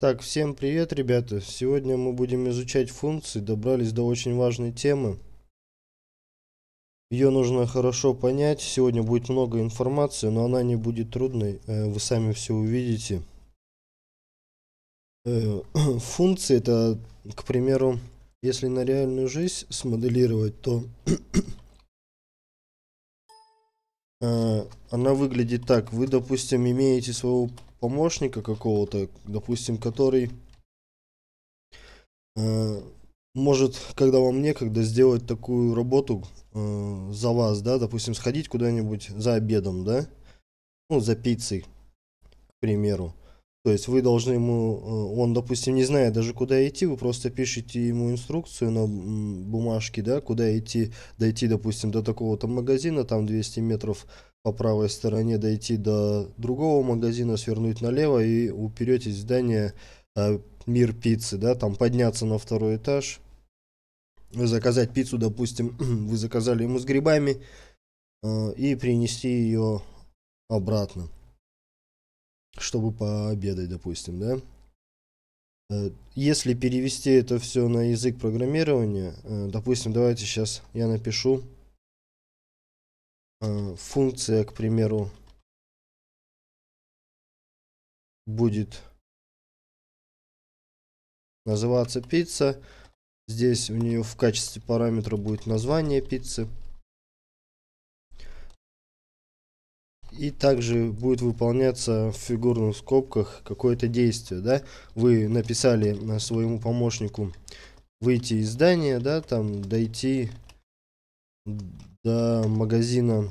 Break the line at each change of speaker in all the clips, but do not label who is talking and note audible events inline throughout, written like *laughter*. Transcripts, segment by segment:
Так, всем привет, ребята. Сегодня мы будем изучать функции. Добрались до очень важной темы. Ее нужно хорошо понять. Сегодня будет много информации, но она не будет трудной. Э, вы сами все увидите. Э, *clears throat* функции это, к примеру, если на реальную жизнь смоделировать, то *clears throat* э, она выглядит так. Вы, допустим, имеете своего помощника какого-то, допустим, который э, может, когда вам некогда, сделать такую работу э, за вас, да, допустим, сходить куда-нибудь за обедом, да, ну, за пиццей, к примеру. То есть вы должны ему, э, он, допустим, не знает даже куда идти, вы просто пишете ему инструкцию на бумажке, да, куда идти, дойти, допустим, до такого-то магазина, там 200 метров по правой стороне, дойти до другого магазина, свернуть налево и уперетесь в здание э, «Мир пиццы», да, там подняться на второй этаж, заказать пиццу, допустим, *clears throat* вы заказали ему с грибами э, и принести ее обратно чтобы пообедать, допустим, да? Э, если перевести это все на язык программирования, э, допустим, давайте сейчас я напишу э, функция, к примеру,
будет называться
пицца. Здесь у нее в качестве параметра будет название пиццы. И также будет выполняться в фигурных скобках какое-то действие. Да? Вы написали э, своему помощнику выйти из здания, да, там дойти до магазина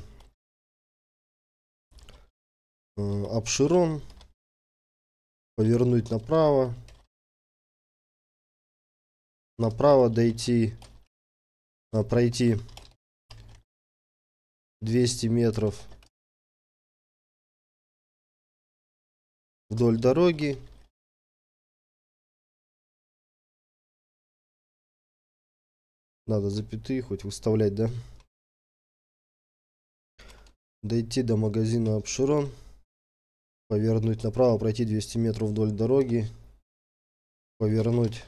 э, Обширон,
повернуть направо, направо дойти, э, пройти 200 метров вдоль дороги. Надо запятые хоть выставлять, да?
Дойти до магазина Обширон. Повернуть направо, пройти 200 метров вдоль дороги. Повернуть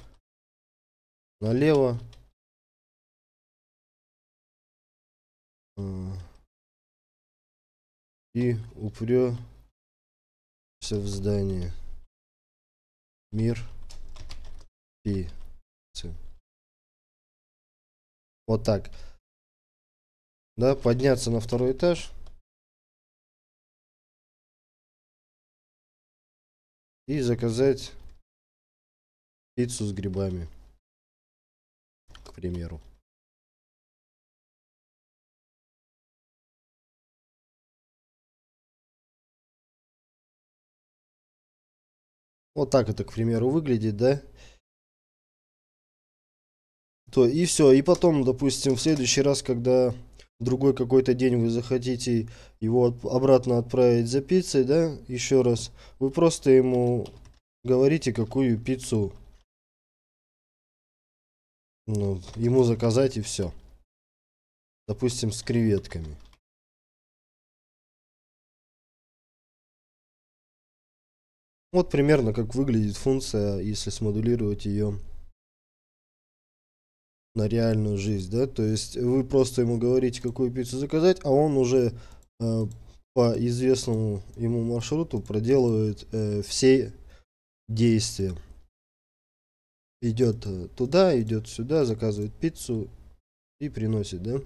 налево. Э, и упрё находимся в здании Мир Пи. Вот так. Да, подняться на второй этаж. И заказать пиццу с грибами. К примеру. Вот так это, к примеру, выглядит, да?
То и все. И потом, ну, допустим, в следующий раз, когда в другой какой-то день вы захотите его обратно отправить за пиццей, да, еще раз, вы просто ему говорите, какую пиццу ну, ему заказать и все. Допустим, с
креветками.
Вот примерно как выглядит функция, если смоделировать ее на реальную жизнь, да, то есть вы просто ему говорите, какую пиццу заказать, а он уже э, по известному ему маршруту проделывает э, все действия. Идет туда, идет сюда, заказывает пиццу и приносит, да.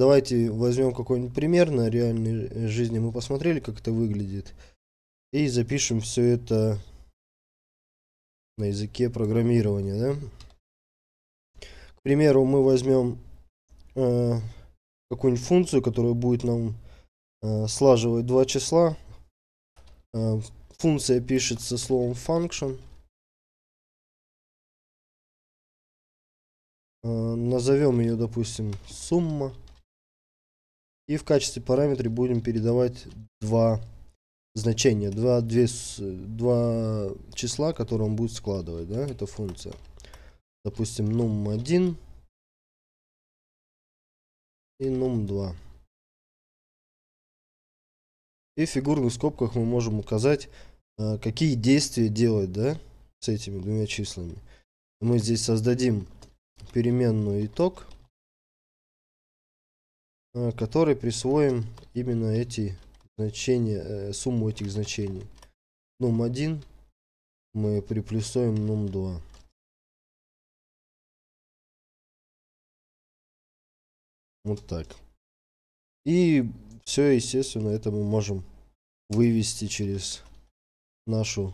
Давайте возьмем какой-нибудь пример на реальной жизни. Мы посмотрели, как это выглядит. И запишем все это на языке программирования. Да? К примеру, мы возьмем э, какую-нибудь функцию, которая будет нам э, слаживать два числа. Э, функция пишется словом function.
Э, назовем ее,
допустим, сумма. И в качестве параметра будем передавать два значения, два, две, два числа, которые он будет складывать, да, это функция. Допустим, num1
и num2.
И в фигурных скобках мы можем указать, э, какие действия делать, да, с этими двумя числами. Мы здесь создадим переменную итог – Э, который присвоим именно эти значения, э, сумму этих значений. Num 1 мы приплюсуем
num 2. Вот так. И все, естественно, это мы можем вывести через нашу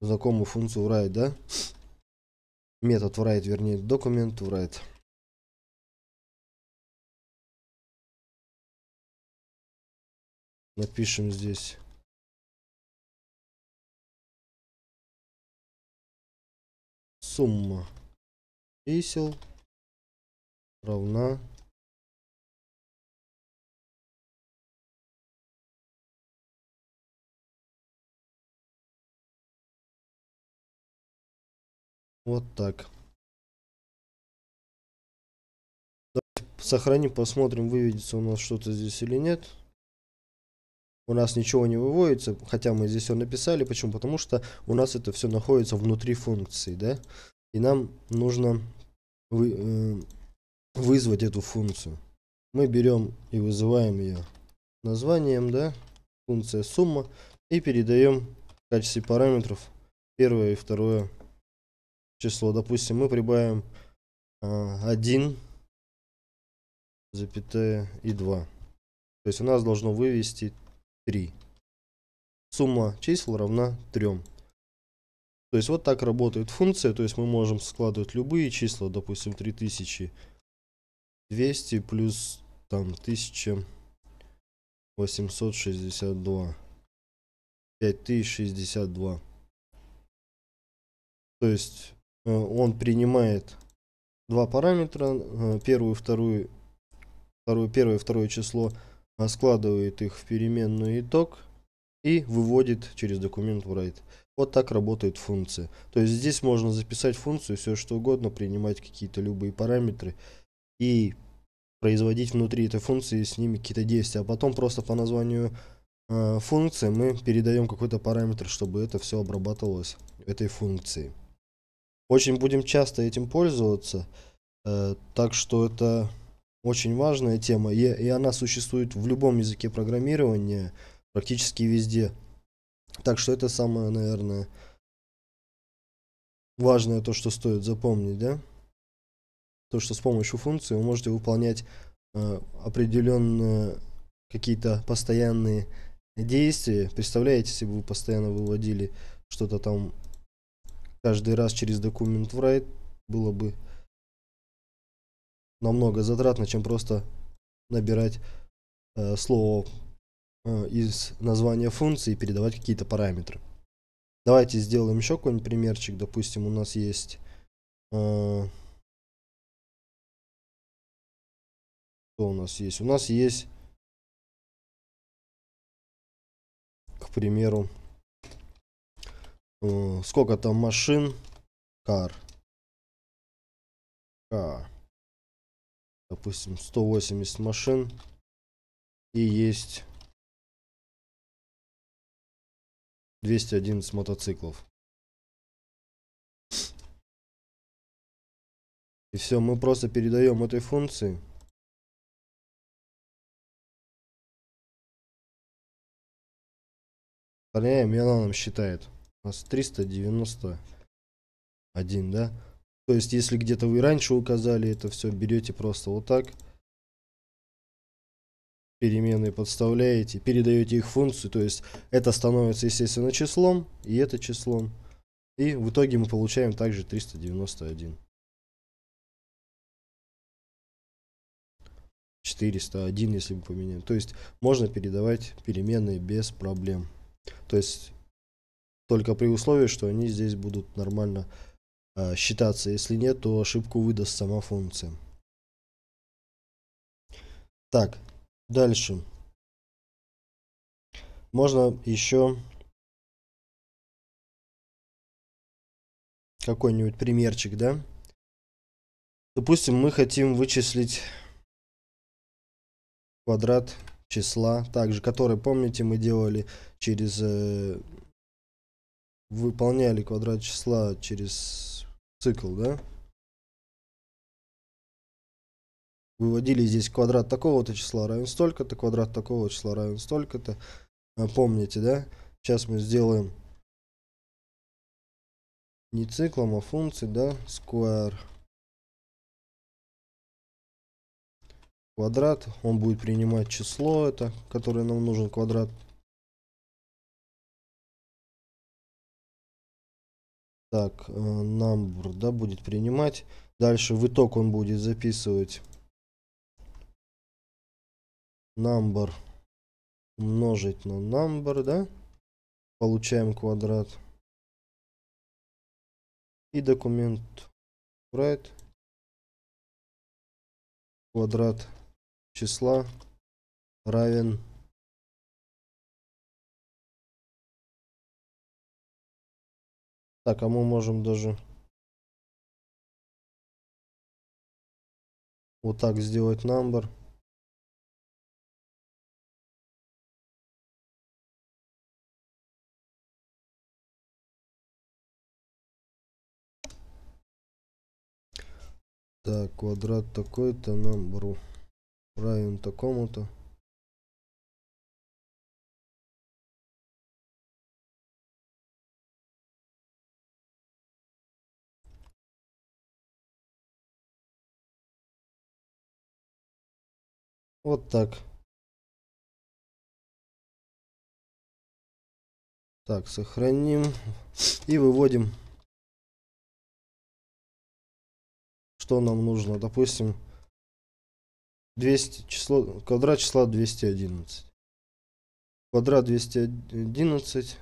знакомую функцию write, да? метод write, вернее, документ write. Напишем здесь. Сумма чисел равна Вот так. Давайте сохраним, посмотрим,
выведется у нас что-то здесь или нет. У нас ничего не выводится, хотя мы здесь все написали. Почему? Потому что у нас это все находится внутри функции, да? И нам нужно вы, э, вызвать эту функцию. Мы берем и вызываем ее названием, да? Функция сумма. И передаем в качестве параметров первое и второе число. Допустим, мы прибавим 1, а, запятая и 2. То есть у нас должно вывести 3. Сумма чисел равна 3. То есть вот так работает функция. То есть мы можем складывать любые числа, допустим, 3200 плюс там 1862. 5062. То есть Э, он принимает два параметра, э, первую, вторую, второе первое, второе число, э, складывает их в переменную итог и выводит через документ write. Вот так работает функция. То есть здесь можно записать функцию, все что угодно, принимать какие-то любые параметры и производить внутри этой функции с ними какие-то действия. А потом просто по названию э, функции мы передаем какой-то параметр, чтобы это все обрабатывалось этой функцией. Очень будем часто этим пользоваться, э, так что это очень важная тема, и, и она существует в любом языке программирования, практически везде. Так что это самое, наверное, важное то, что стоит запомнить, да? То, что с помощью функции вы можете выполнять э, определенные какие-то постоянные действия. Представляете, если бы вы постоянно выводили что-то там каждый раз через документ write было бы намного затратно, чем просто набирать э, слово э, из названия функции и передавать какие-то параметры. Давайте сделаем еще какой-нибудь примерчик. Допустим, у нас есть...
Э, что у нас есть? У нас есть, к примеру, Э, сколько там машин? Кар. К. Допустим, 180 машин. И есть 211 мотоциклов. И все, мы просто передаем этой функции.
Проверяем, и она нам считает. У нас 391, да? То есть, если где-то вы раньше указали это все, берете просто вот так. Переменные подставляете, передаете их функцию. То есть, это становится, естественно, числом, и это числом. И в итоге мы получаем также 391. 401, если мы поменяем. То есть можно передавать переменные без проблем. То есть только при условии, что они здесь будут нормально э, считаться. Если нет, то ошибку выдаст сама функция. Так, дальше. Можно еще
какой-нибудь примерчик,
да? Допустим, мы хотим вычислить квадрат числа, также который, помните, мы делали через э, выполняли квадрат числа через цикл, да? Выводили здесь квадрат такого-то числа равен столько-то, квадрат такого числа равен столько-то. А, помните, да? Сейчас мы сделаем не циклом, а функцией, да?
Square. Квадрат. Он будет принимать число это, которое нам нужен квадрат Так, э, number, да,
будет принимать. Дальше в итог он будет записывать number умножить на number, да?
Получаем квадрат. И документ write квадрат числа равен Так, а мы можем даже вот так сделать number. Так, квадрат такой-то, number равен такому-то. Вот так. Так, сохраним и выводим.
Что нам нужно? Допустим, 200 число, квадрат числа 211. Квадрат 211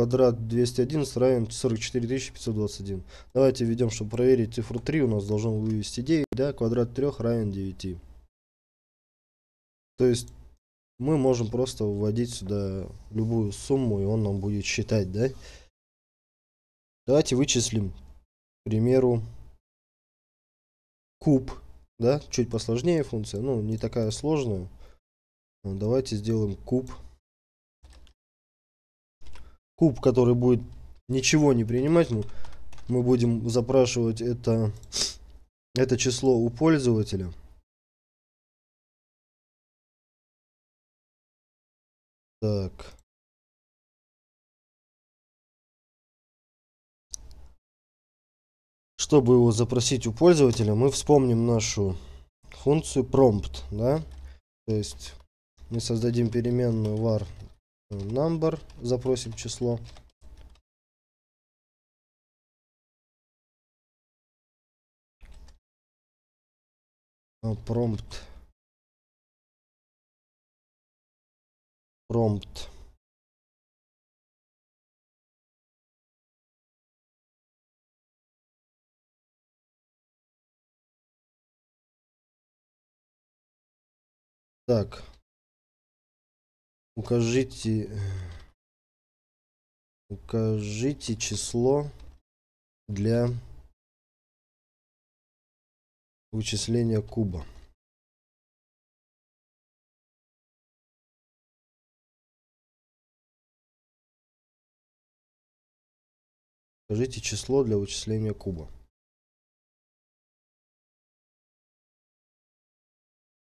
квадрат 211 равен 44 521. Давайте введем, чтобы проверить цифру 3, у нас должен вывести 9, да, квадрат 3 равен 9. То есть мы можем просто вводить сюда любую сумму, и он нам будет считать, да. Давайте вычислим, к примеру, куб, да, чуть посложнее функция, ну, не такая сложная. Давайте сделаем куб куб, который будет ничего не принимать, ну, мы будем запрашивать это, это число у пользователя.
Так. Чтобы его
запросить у пользователя, мы вспомним нашу функцию prompt, да? То есть мы создадим переменную var Number, запросим число.
Промпт. Э, Промпт. Так. Укажите, э, укажите число для вычисления куба. Укажите число для вычисления куба.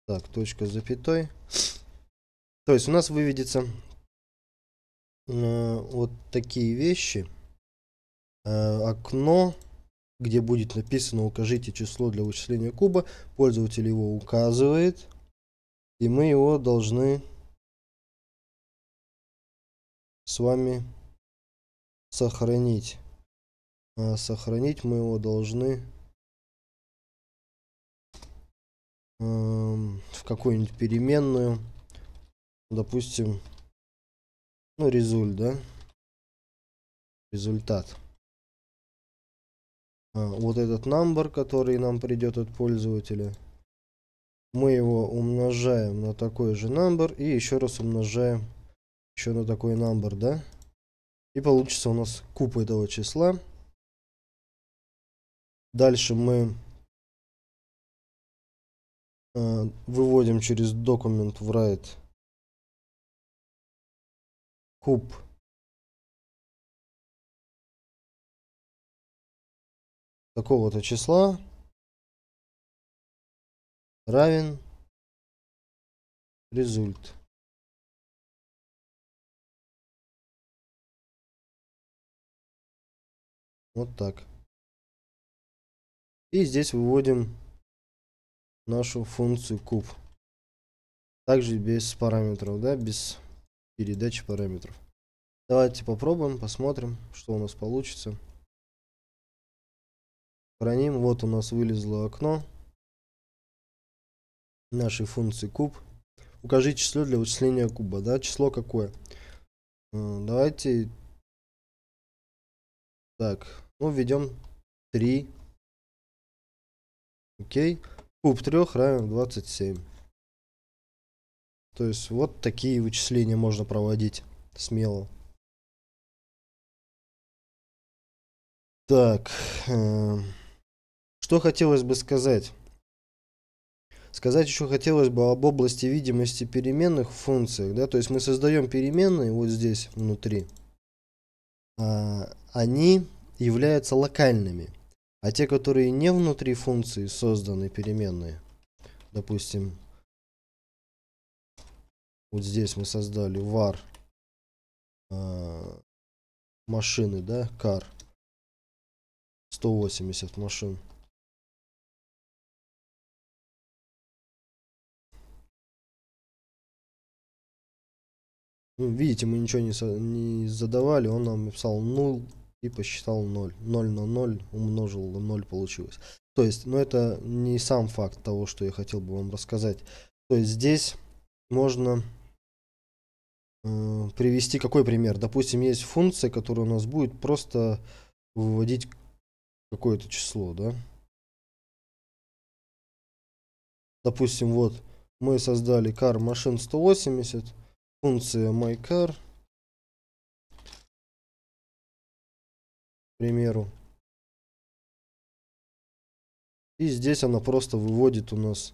Так, точка с запятой.
То есть у нас выведется э, вот такие вещи. Э, окно, где будет написано «Укажите число для вычисления куба». Пользователь его указывает. И мы его должны с вами
сохранить. А сохранить мы его должны э, в какую-нибудь переменную допустим, ну, результ, да?
Результат. А, вот этот number, который нам придет от пользователя. Мы его умножаем на такой же number и еще раз умножаем еще на такой number, да? И получится у нас куб этого числа. Дальше
мы э, выводим через документ write куб такого-то числа равен результ. Вот так.
И здесь выводим нашу функцию куб. Также без параметров, да, без передачи параметров. Давайте попробуем, посмотрим, что у нас получится. Храним. Вот у нас вылезло окно нашей функции куб. Укажи число для вычисления куба. Да, число какое? Давайте. Так, ну введем 3. Окей. Куб 3 равен 27. То есть вот такие вычисления можно проводить смело.
Так, э, что
хотелось бы сказать? Сказать еще хотелось бы об области видимости переменных в функциях. Да? То есть мы создаем переменные вот здесь внутри. А, они являются локальными. А те, которые не внутри функции созданы переменные, допустим, вот здесь мы создали var э, а,
машины, да, car. 180 машин.
Ну, видите, мы ничего не, не задавали, он нам написал 0 и посчитал 0. 0 на 0 умножил, 0 получилось. То есть, но ну, это не сам факт того, что я хотел бы вам рассказать. То есть здесь можно привести какой пример? Допустим, есть функция, которая у нас будет просто выводить какое-то число, да? Допустим, вот мы создали car
машин 180, функция myCar, к примеру. И здесь она просто выводит у нас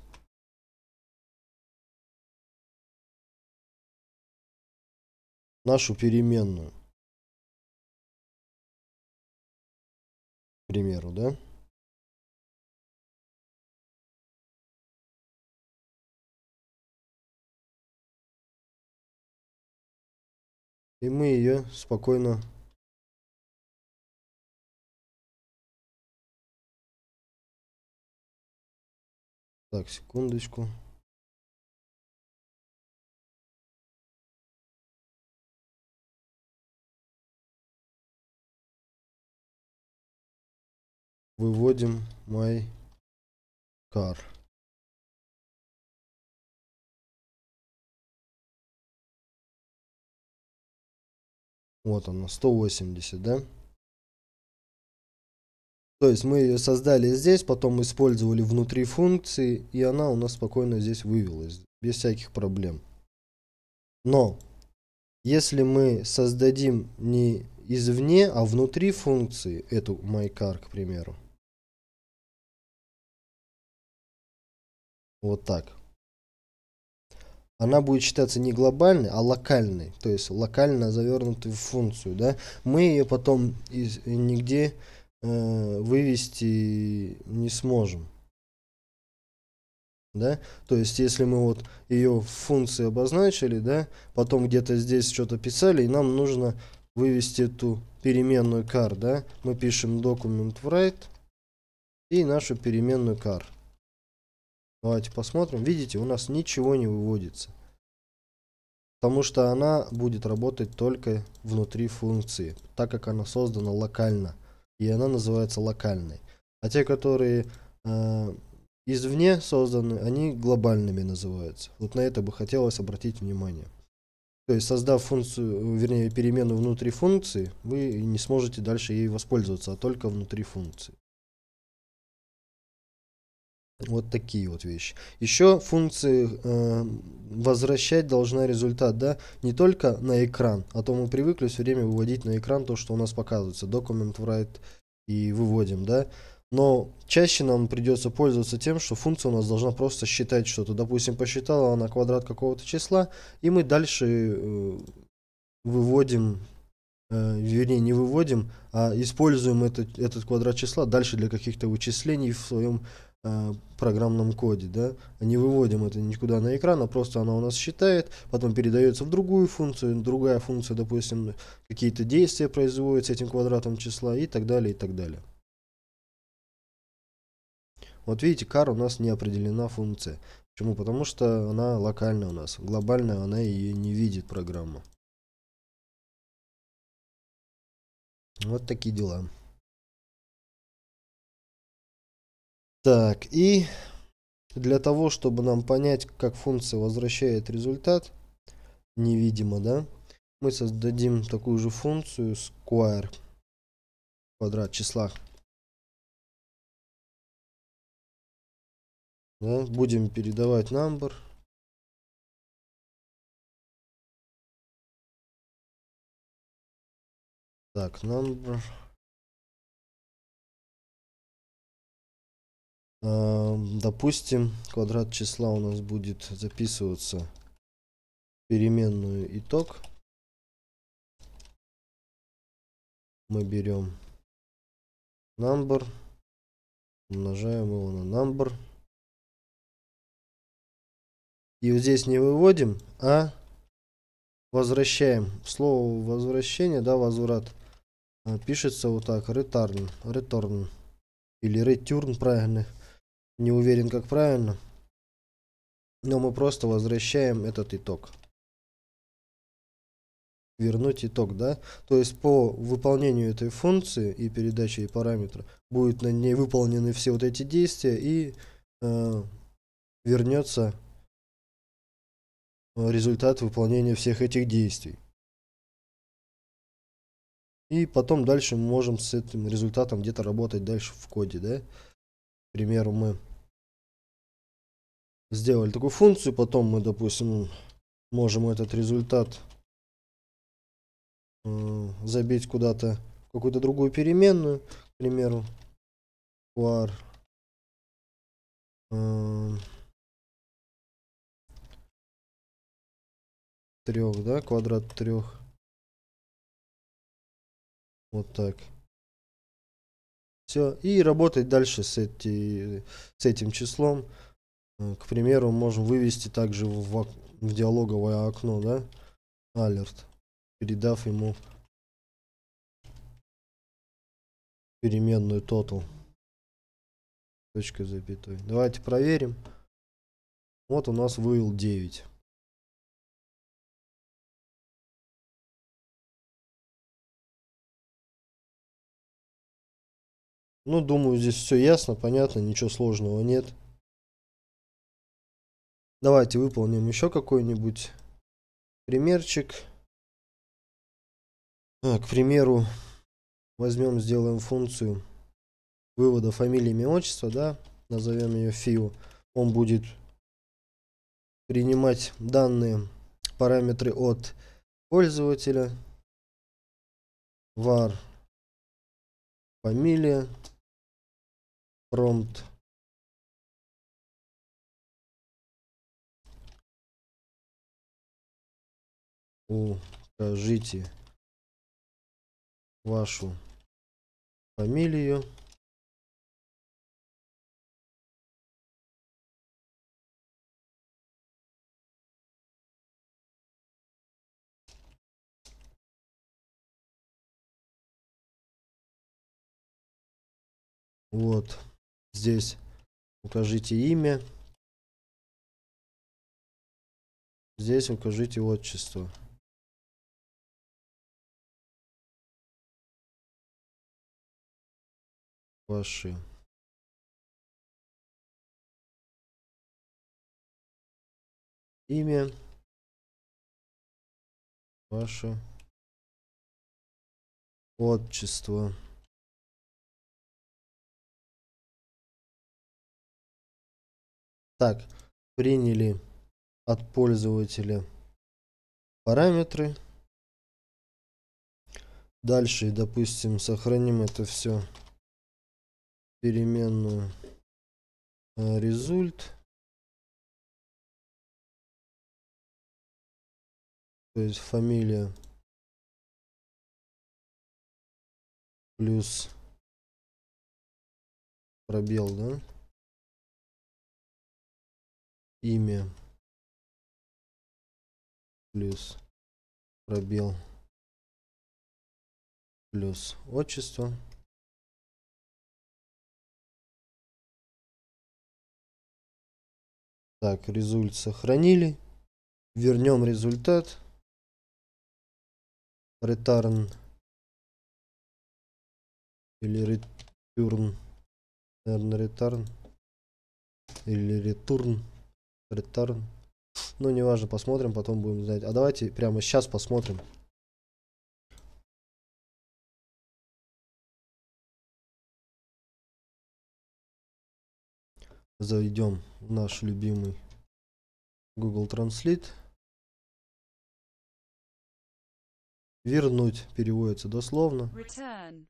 нашу переменную. К примеру, да? И мы ее спокойно Так, секундочку. выводим my car. Вот она,
180, да? То есть мы ее создали здесь, потом использовали внутри функции, и она у нас спокойно здесь вывелась, без всяких проблем. Но, если мы создадим не извне, а внутри функции эту myCar, к примеру, Вот так. Она будет считаться не глобальной, а локальной. То есть локально завернутой в функцию. Да? Мы ее потом из, нигде э, вывести не сможем. Да? То есть, если мы вот ее функции обозначили, да, потом где-то здесь что-то писали, и нам нужно вывести эту переменную car, да, мы пишем document write и нашу переменную car. Давайте посмотрим. Видите, у нас ничего не выводится. Потому что она будет работать только внутри функции, так как она создана локально. И она называется локальной. А те, которые э, извне созданы, они глобальными называются. Вот на это бы хотелось обратить внимание. То есть, создав функцию, вернее, перемену внутри функции, вы не сможете дальше ей воспользоваться, а только внутри функции. Вот такие вот вещи. Еще функции э, возвращать должна результат, да, не только на экран, а то мы привыкли все время выводить на экран то, что у нас показывается, Document write и выводим, да. Но чаще нам придется пользоваться тем, что функция у нас должна просто считать что-то. Допустим, посчитала она квадрат какого-то числа, и мы дальше э, выводим э, вернее, не выводим, а используем этот, этот квадрат числа дальше для каких-то вычислений в своем Э, программном коде, да, не выводим это никуда на экран, а просто она у нас считает, потом передается в другую функцию, другая функция, допустим, какие-то действия производит с этим квадратом числа и так далее, и так далее. Вот видите, кар у нас не определена функция. Почему? Потому что она локальная у нас, глобальная она ее не видит программа.
Вот такие дела.
Так, и для того, чтобы нам понять, как функция возвращает результат, невидимо, да, мы создадим такую же функцию square, квадрат числа.
Да, будем передавать number. Так, number.
Эм, допустим, квадрат числа у нас будет записываться в переменную итог.
Мы берем number, умножаем
его на number. И вот здесь не выводим, а возвращаем. Слово возвращение, да, возврат, э, пишется вот так, return, return или return правильно не уверен, как правильно. Но мы просто возвращаем этот итог. Вернуть итог, да? То есть по выполнению этой функции и передаче и параметра будут на ней выполнены все вот эти действия и э, вернется результат выполнения всех этих действий. И потом дальше мы можем с этим результатом где-то работать дальше в коде, да? К примеру, мы сделали такую функцию, потом мы, допустим, можем этот результат э, забить куда-то какую-то другую переменную, к примеру, var
э, трех, да, квадрат трех.
Вот так. Все. И работать дальше с, эти, с этим числом. Э, к примеру, можем вывести также в, в диалоговое окно, да, алерт, передав ему
переменную total. Точка запятой. Давайте проверим. Вот у нас вывел 9. Ну, думаю, здесь все ясно, понятно, ничего сложного нет. Давайте выполним еще какой-нибудь
примерчик. А, к примеру, возьмем, сделаем функцию вывода фамилии, имя, отчество, да, назовем ее фио. Он будет принимать данные, параметры от пользователя,
var, фамилия, промпт укажите вашу фамилию Вот. Здесь укажите имя. Здесь укажите отчество. Ваши. Имя. Ваше отчество. Так, приняли от пользователя параметры. Дальше, допустим, сохраним это все переменную result, э, То есть фамилия плюс пробел, да? имя плюс пробел плюс отчество так результат сохранили вернем результат return или return наверное return
или return Редтарн. Ну, неважно, посмотрим, потом будем знать. А давайте прямо сейчас посмотрим.
Зайдем в наш любимый Google Translate. Вернуть переводится дословно. Return.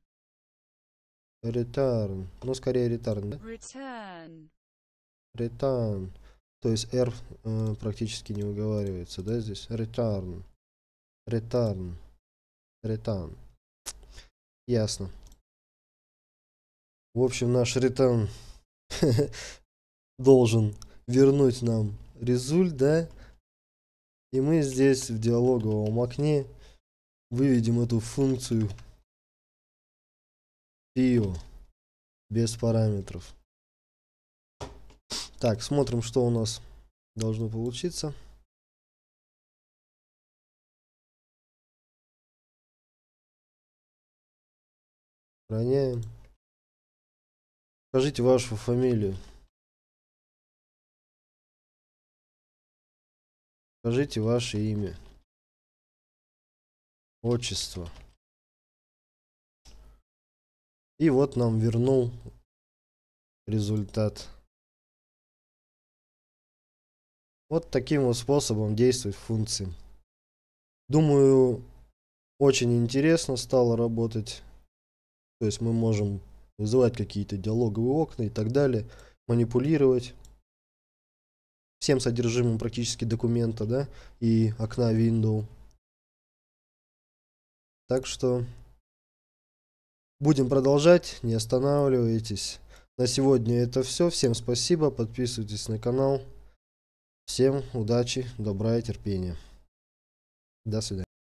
Return. Ну, скорее return, да?
Return.
Return. То есть R э, практически не уговаривается, да, здесь? Return. Return. Return. Ясно. В общем, наш return *laughs* должен вернуть нам результ, да? И мы здесь в диалоговом окне выведем эту функцию
pio без параметров. Так, смотрим, что у нас должно получиться. Сохраняем. Скажите вашу фамилию. Скажите ваше имя. Отчество. И вот нам вернул результат. Вот таким вот способом действуют
функции. Думаю, очень интересно стало работать. То есть мы можем вызывать какие-то диалоговые окна и так далее, манипулировать всем содержимым практически документа, да, и окна Windows. Так что будем продолжать, не останавливайтесь. На сегодня это все. Всем спасибо, подписывайтесь на канал. Всем удачи, добра и
терпения. До свидания.